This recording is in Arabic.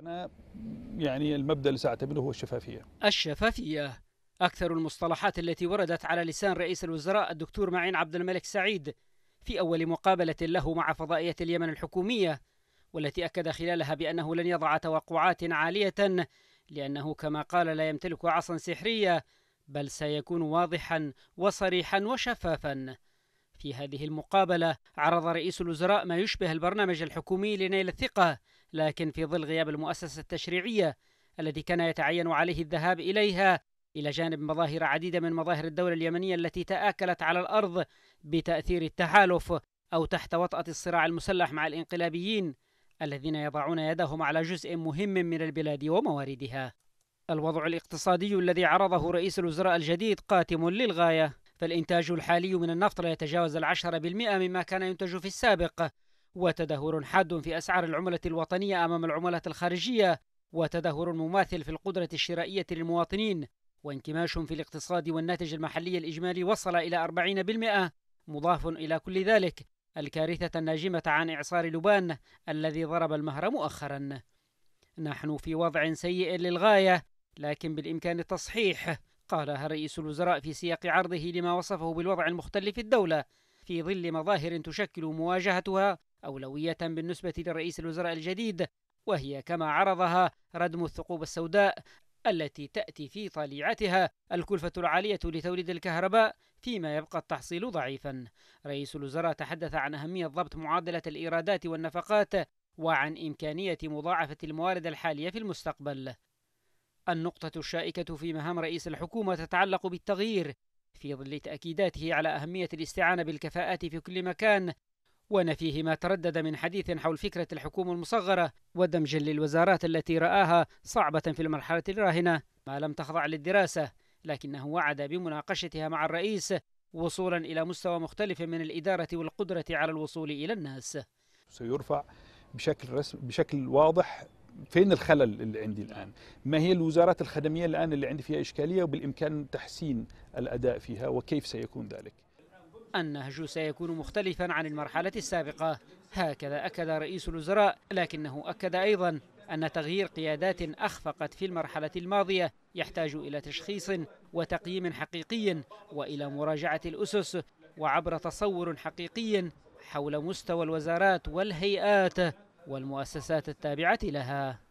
أنا يعني المبدأ اللي سأعتبره هو الشفافية الشفافية أكثر المصطلحات التي وردت على لسان رئيس الوزراء الدكتور معين عبد الملك سعيد في أول مقابلة له مع فضائية اليمن الحكومية والتي أكد خلالها بأنه لن يضع توقعات عالية لأنه كما قال لا يمتلك عصا سحرية بل سيكون واضحا وصريحا وشفافا في هذه المقابلة عرض رئيس الوزراء ما يشبه البرنامج الحكومي لنيل الثقة لكن في ظل غياب المؤسسة التشريعية الذي كان يتعين عليه الذهاب إليها إلى جانب مظاهر عديدة من مظاهر الدولة اليمنية التي تآكلت على الأرض بتأثير التحالف أو تحت وطأة الصراع المسلح مع الإنقلابيين الذين يضعون يدهم على جزء مهم من البلاد ومواردها. الوضع الاقتصادي الذي عرضه رئيس الوزراء الجديد قاتم للغاية فالإنتاج الحالي من النفط لا يتجاوز العشرة بالمئة مما كان ينتج في السابق وتدهور حاد في أسعار العملة الوطنية أمام العملات الخارجية وتدهور مماثل في القدرة الشرائية للمواطنين وانكماش في الاقتصاد والناتج المحلي الإجمالي وصل إلى 40% مضاف إلى كل ذلك الكارثة الناجمة عن إعصار لبان الذي ضرب المهر مؤخرا نحن في وضع سيء للغاية لكن بالإمكان التصحيح قالها رئيس الوزراء في سياق عرضه لما وصفه بالوضع المختل في الدولة في ظل مظاهر تشكل مواجهتها أولوية بالنسبة لرئيس الوزراء الجديد وهي كما عرضها ردم الثقوب السوداء التي تأتي في طليعتها الكلفة العالية لتوليد الكهرباء فيما يبقى التحصيل ضعيفا. رئيس الوزراء تحدث عن أهمية ضبط معادلة الإيرادات والنفقات وعن إمكانية مضاعفة الموارد الحالية في المستقبل. النقطة الشائكة في مهام رئيس الحكومة تتعلق بالتغيير في ظل تأكيداته على أهمية الاستعانة بالكفاءات في كل مكان ونفيه ما تردد من حديث حول فكرة الحكومة المصغرة ودمج للوزارات التي رآها صعبة في المرحلة الراهنة ما لم تخضع للدراسة لكنه وعد بمناقشتها مع الرئيس وصولا إلى مستوى مختلف من الإدارة والقدرة على الوصول إلى الناس سيرفع بشكل رسم بشكل واضح فين الخلل اللي عندي الآن ما هي الوزارات الخدمية الآن اللي عندي فيها إشكالية وبالإمكان تحسين الأداء فيها وكيف سيكون ذلك النهج سيكون مختلفا عن المرحلة السابقة هكذا أكد رئيس الوزراء لكنه أكد أيضا أن تغيير قيادات أخفقت في المرحلة الماضية يحتاج إلى تشخيص وتقييم حقيقي وإلى مراجعة الأسس وعبر تصور حقيقي حول مستوى الوزارات والهيئات والمؤسسات التابعة لها